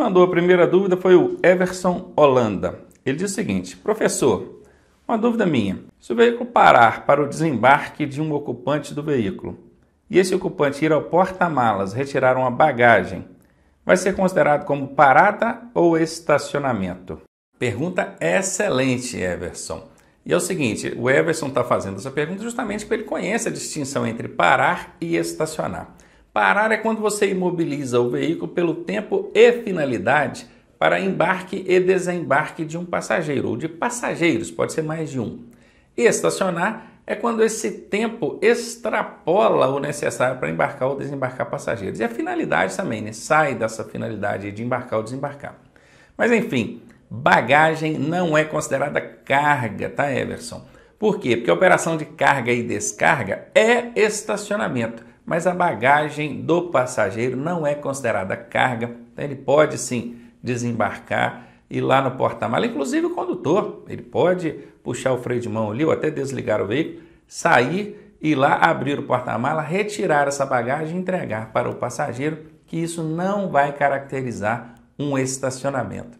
mandou a primeira dúvida foi o Everson Holanda. Ele diz o seguinte: Professor, uma dúvida minha. Se o veículo parar para o desembarque de um ocupante do veículo e esse ocupante ir ao porta-malas retirar uma bagagem, vai ser considerado como parada ou estacionamento? Pergunta excelente, Everson. E é o seguinte: o Everson está fazendo essa pergunta justamente porque ele conhece a distinção entre parar e estacionar. Parar é quando você imobiliza o veículo pelo tempo e finalidade para embarque e desembarque de um passageiro ou de passageiros, pode ser mais de um. E estacionar é quando esse tempo extrapola o necessário para embarcar ou desembarcar passageiros. E a finalidade também, né? Sai dessa finalidade de embarcar ou desembarcar. Mas enfim, bagagem não é considerada carga, tá, Everson? Por quê? Porque a operação de carga e descarga é estacionamento mas a bagagem do passageiro não é considerada carga, então ele pode sim desembarcar e lá no porta-mala, inclusive o condutor, ele pode puxar o freio de mão ali ou até desligar o veículo, sair e lá abrir o porta-mala, retirar essa bagagem e entregar para o passageiro, que isso não vai caracterizar um estacionamento.